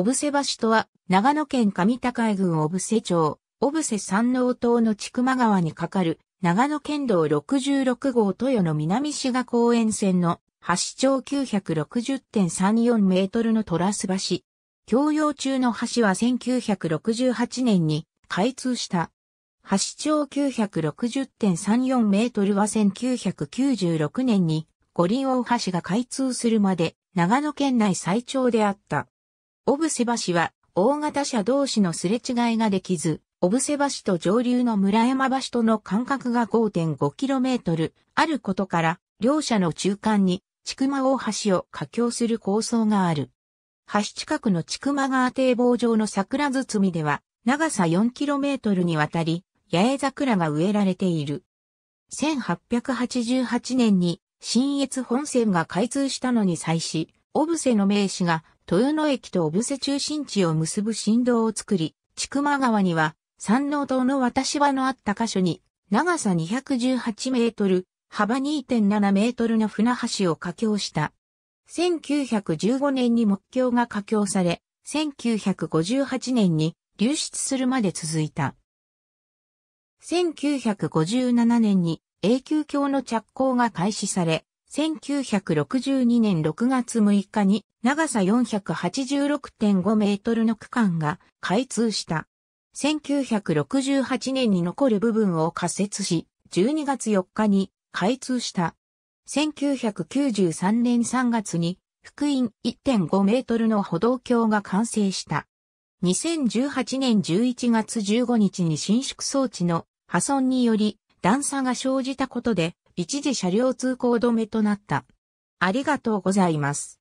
小布施橋とは、長野県上高井郡小布施町、小布施山王島の千曲川に架かる、長野県道66号豊の南志賀公園線の、橋長960.34メートルのトラス橋。共用中の橋は1968年に開通した。橋長960.34メートルは1996年に五輪大橋が開通するまで長野県内最長であった。オブセ橋は、大型車同士のすれ違いができず、オブセ橋と上流の村山橋との間隔が 5.5km あることから、両者の中間に、千曲大橋を架橋する構想がある。橋近くの千曲川堤防上の桜堤では、長さ 4km にわたり、八重桜が植えられている。1888年に、新越本線が開通したのに際し、オブセの名士が豊野駅と小布施中心地を結ぶ振動を作り、千曲川には、山王島の渡し場のあった箇所に、長さ218メートル、幅2.7メートルの船橋を架橋した。1915年に木橋が架橋され、1958年に流出するまで続いた。1957年に永久橋の着工が開始され、1962年6月6日に長さ486.5メートルの区間が開通した。1968年に残る部分を仮設し、12月4日に開通した。1993年3月に福音1.5メートルの歩道橋が完成した。2018年11月15日に伸縮装置の破損により段差が生じたことで一時車両通行止めとなった。ありがとうございます。